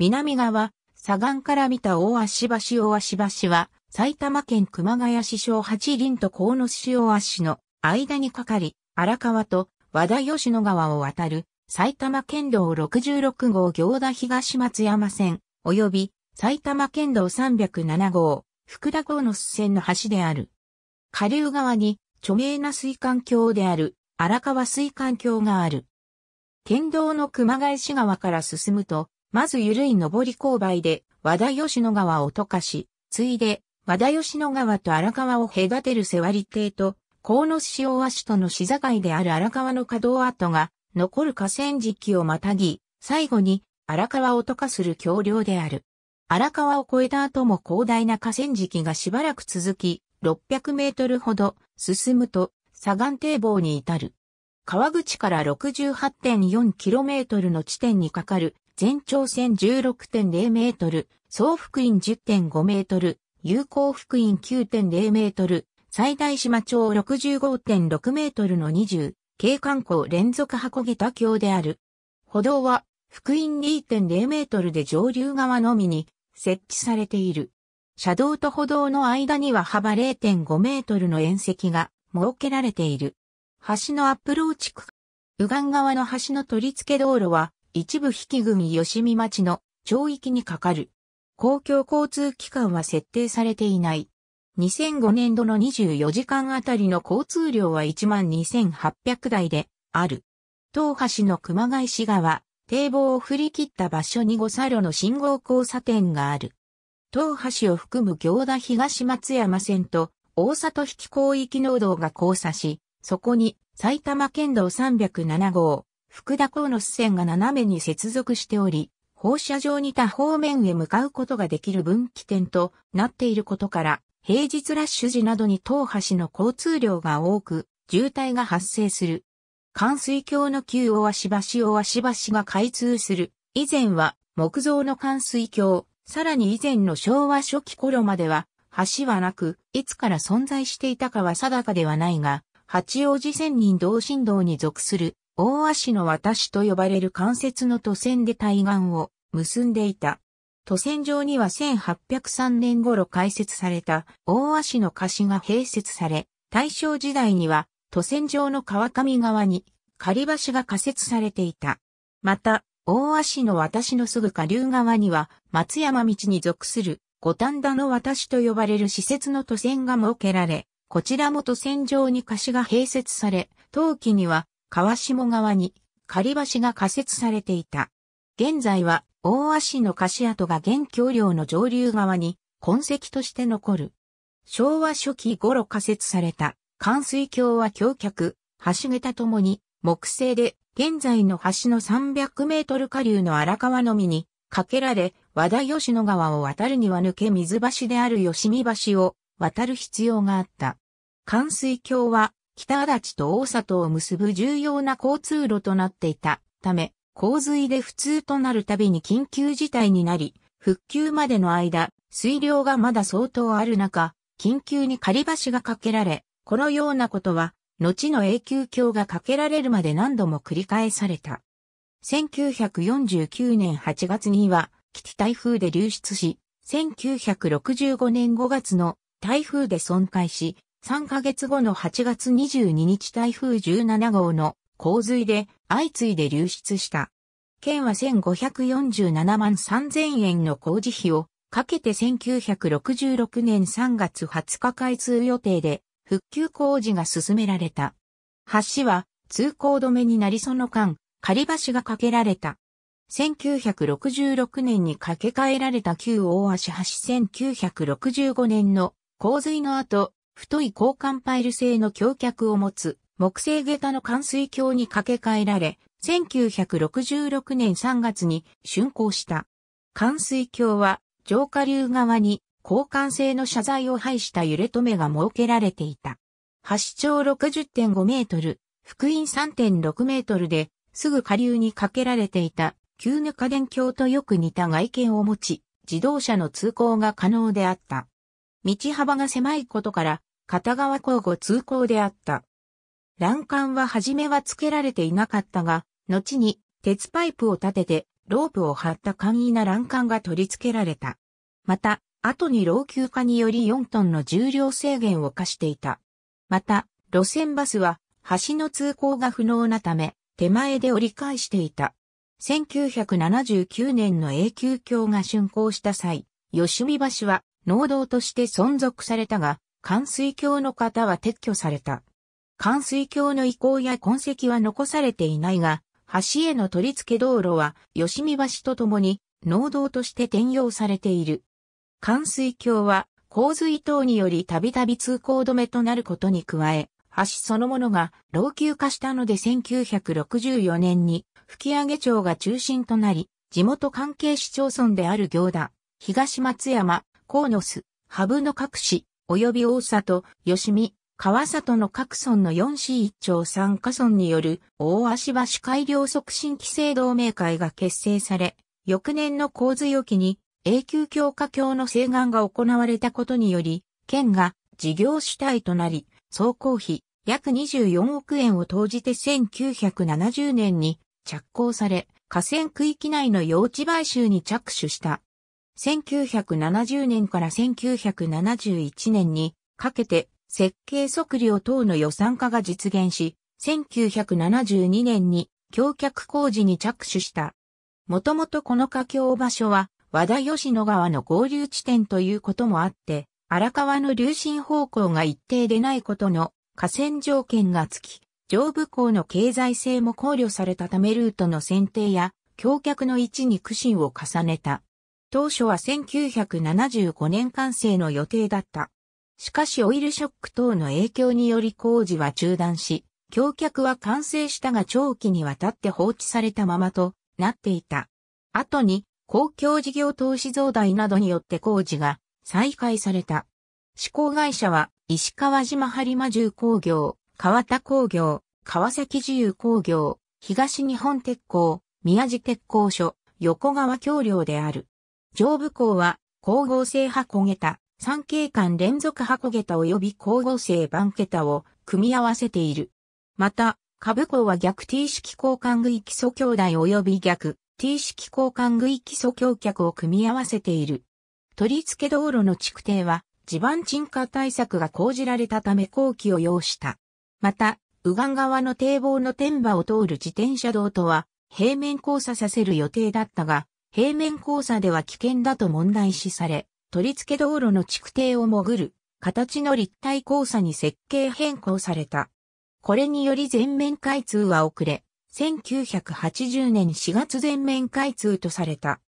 南側、左岸から見た大足橋大足橋は、埼玉県熊谷市小八林と河野市大足の間にかかり、荒川と和田吉野川を渡る、埼玉県道66号行田東松山線、及び埼玉県道307号、福田郷の線の橋である。下流側に著名な水管橋である荒川水管橋がある。県道の熊谷市側から進むとまず緩い上り勾配で、和田吉野川を溶かし、ついで、和田吉野川と荒川を隔てる瀬割邸と、野市塩和市との市境である荒川の稼働跡が、残る河川敷をまたぎ、最後に荒川を溶かする橋梁である。荒川を越えた後も広大な河川敷がしばらく続き、600メートルほど進むと、左岸堤防に至る。川口から6 8 4トルの地点にかかる全長線1 6 0メートル、総幅員10.5メートル、有効幅員9.0メートル、最大島長65.6メートルの20、景観光連続箱桁橋である。歩道は、幅員2.0メートルで上流側のみに設置されている。車道と歩道の間には幅0.5メートルの縁石が設けられている。橋のアプローチ区。右岸側の橋の取り付け道路は、一部引組吉見町の町域にかかる。公共交通機関は設定されていない。2005年度の24時間あたりの交通量は12,800台である。東橋の熊谷市側、堤防を振り切った場所に5サ路の信号交差点がある。東橋を含む行田東松山線と大里引き広域農道が交差し、そこに埼玉県道307号、福田港の支線が斜めに接続しており、放射状に多方面へ向かうことができる分岐点となっていることから、平日ラッシュ時などに東橋の交通量が多く、渋滞が発生する。関水橋の旧大足橋大足橋が開通する。以前は木造の関水橋、さらに以前の昭和初期頃までは橋はなく、いつから存在していたかは定かではないが、八王子仙人同心道に属する大足の渡しと呼ばれる関節の渡船で対岸を結んでいた。渡船上には1803年頃開設された大足の貸しが併設され、大正時代には渡船上の川上側に仮橋が仮設されていた。また、大足の私のすぐ下流側には松山道に属する五反田の私と呼ばれる施設の渡船が設けられ、こちらも渡船上に貸しが併設され、当期には川下側に仮橋が仮設されていた。現在は大足の貸跡が現橋梁の上流側に痕跡として残る。昭和初期頃仮設された関水橋は橋脚、橋桁ともに木製で現在の橋の300メートル下流の荒川のみにかけられ、和田吉野川を渡るには抜け水橋である吉見橋を渡る必要があった。関水橋は北足立と大里を結ぶ重要な交通路となっていたため、洪水で不通となるたびに緊急事態になり、復旧までの間、水量がまだ相当ある中、緊急に仮橋が架けられ、このようなことは、後の永久橋が架けられるまで何度も繰り返された。1949年8月には、基地台風で流出し、1965年5月の台風で損壊し、3ヶ月後の8月22日台風17号の洪水で相次いで流出した。県は1547万3000円の工事費をかけて1966年3月20日開通予定で復旧工事が進められた。橋は通行止めになりその間、仮橋が架けられた。1966年に架け替えられた旧大橋橋1965年の洪水の後、太い交換パイル製の橋脚を持つ木製下駄の冠水橋に架け替えられ、1966年3月に竣工した。冠水橋は上下流側に交換性の謝罪を排した揺れ止めが設けられていた。橋長60.5メートル、福音3.6メートルで、すぐ下流に架けられていた、急ぬ家電橋とよく似た外見を持ち、自動車の通行が可能であった。道幅が狭いことから、片側交互通行であった。欄干は初めは付けられていなかったが、後に鉄パイプを立ててロープを張った簡易な欄干が取り付けられた。また、後に老朽化により4トンの重量制限を課していた。また、路線バスは橋の通行が不能なため、手前で折り返していた。1979年の永久橋が竣工した際、吉見橋は農道として存続されたが、関水橋の方は撤去された。関水橋の遺構や痕跡は残されていないが、橋への取り付け道路は吉見橋とともに農道として転用されている。関水橋は洪水等によりたびたび通行止めとなることに加え、橋そのものが老朽化したので1964年に吹上町が中心となり、地元関係市町村である行田、東松山、河野須、羽生の各市、及び大里、吉見、川里の各村の4市1町3カ村による大足橋改良促進規制同盟会が結成され、翌年の洪水予期に永久強化橋の請願が行われたことにより、県が事業主体となり、総工費約24億円を投じて1970年に着工され、河川区域内の用地買収に着手した。1970年から1971年にかけて設計測量等の予算化が実現し、1972年に橋脚工事に着手した。もともとこの架橋場所は和田吉野川の合流地点ということもあって、荒川の流進方向が一定でないことの河川条件がつき、上部港の経済性も考慮されたためルートの選定や橋脚の位置に苦心を重ねた。当初は1975年完成の予定だった。しかしオイルショック等の影響により工事は中断し、橋脚は完成したが長期にわたって放置されたままとなっていた。後に公共事業投資増大などによって工事が再開された。施工会社は石川島播磨重工業、川田工業、川崎自由工業、東日本鉄工、宮地鉄工所、横川橋梁である。上部項は、光合成箱桁、三景間連続箱桁及び光合成番桁を組み合わせている。また、下部項は逆 T 式交換具基礎兄弟及び逆 T 式交換具基礎橋脚を組み合わせている。取り付け道路の築堤は、地盤沈下対策が講じられたため工期を要した。また、右岸側の堤防の天馬を通る自転車道とは、平面交差させる予定だったが、平面交差では危険だと問題視され、取り付け道路の築堤を潜る形の立体交差に設計変更された。これにより全面開通は遅れ、1980年4月全面開通とされた。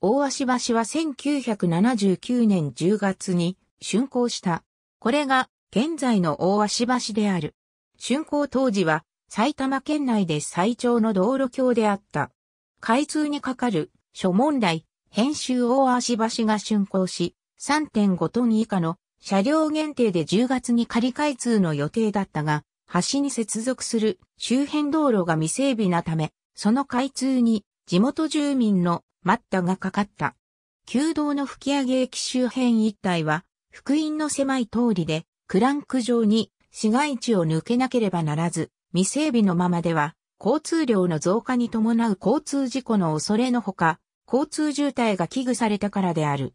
大足橋は1979年10月に竣工した。これが現在の大足橋である。竣工当時は埼玉県内で最長の道路橋であった。開通にかかる諸問題、編集大足橋が竣工し、3.5トン以下の車両限定で10月に仮開通の予定だったが、橋に接続する周辺道路が未整備なため、その開通に地元住民の待ったがかかった。旧道の吹上駅周辺一帯は、福音の狭い通りで、クランク上に市街地を抜けなければならず、未整備のままでは、交通量の増加に伴う交通事故の恐れのほか、交通渋滞が危惧されたからである。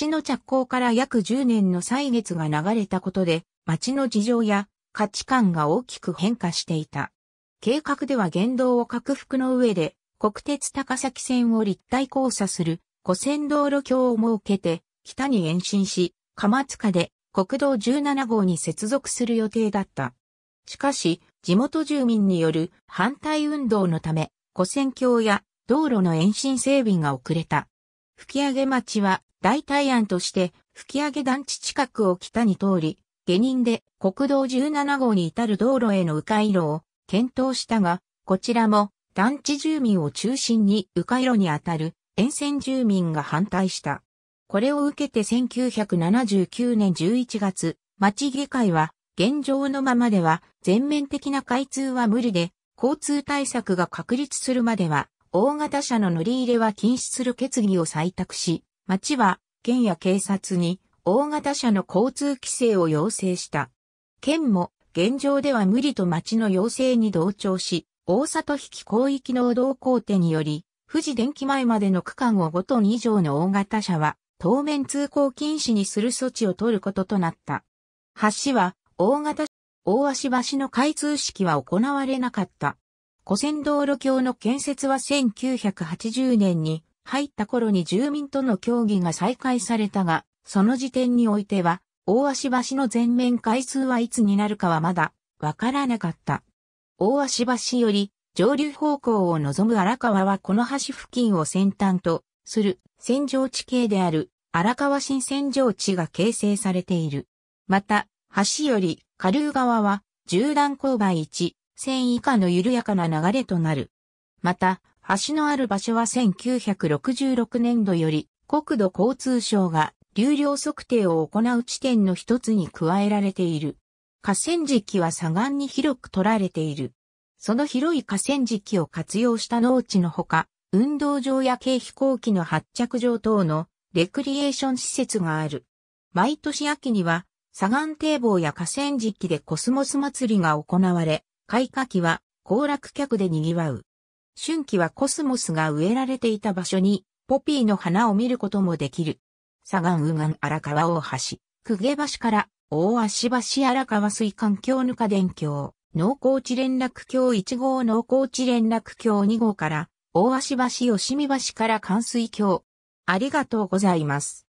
橋の着工から約10年の歳月が流れたことで、町の事情や価値観が大きく変化していた。計画では言動を拡幅の上で、国鉄高崎線を立体交差する、古線道路橋を設けて、北に延伸し、鎌塚で国道17号に接続する予定だった。しかし、地元住民による反対運動のため、古線橋や道路の延伸整備が遅れた。吹上町は代替案として吹上団地近くを北に通り、下人で国道17号に至る道路への迂回路を検討したが、こちらも団地住民を中心に迂回路にあたる沿線住民が反対した。これを受けて1979年11月、町議会は現状のままでは全面的な開通は無理で、交通対策が確立するまでは大型車の乗り入れは禁止する決議を採択し、町は県や警察に大型車の交通規制を要請した。県も現状では無理と町の要請に同調し、大里引広域の道工手により、富士電気前までの区間を5トン以上の大型車は、当面通行禁止にする措置を取ることとなった。橋は、大型、大足橋の開通式は行われなかった。古戦道路橋の建設は1980年に入った頃に住民との協議が再開されたが、その時点においては、大足橋の全面開通はいつになるかはまだわからなかった。大足橋より上流方向を望む荒川はこの橋付近を先端とする線状地形である荒川新線状地が形成されている。また、橋より下流側は縦断勾配1、線以下の緩やかな流れとなる。また、橋のある場所は1966年度より国土交通省が流量測定を行う地点の一つに加えられている。河川敷は左岸に広く取られている。その広い河川敷を活用した農地のほか、運動場や軽飛行機の発着場等のレクリエーション施設がある。毎年秋には、左岸堤防や河川敷でコスモス祭りが行われ、開花期は行楽客で賑わう。春季はコスモスが植えられていた場所に、ポピーの花を見ることもできる。左岸右岸荒川大橋、久下橋から大足橋荒川水管橋ぬか電橋、農耕地連絡橋1号農耕地連絡橋2号から、大足橋吉見橋から関水橋。ありがとうございます。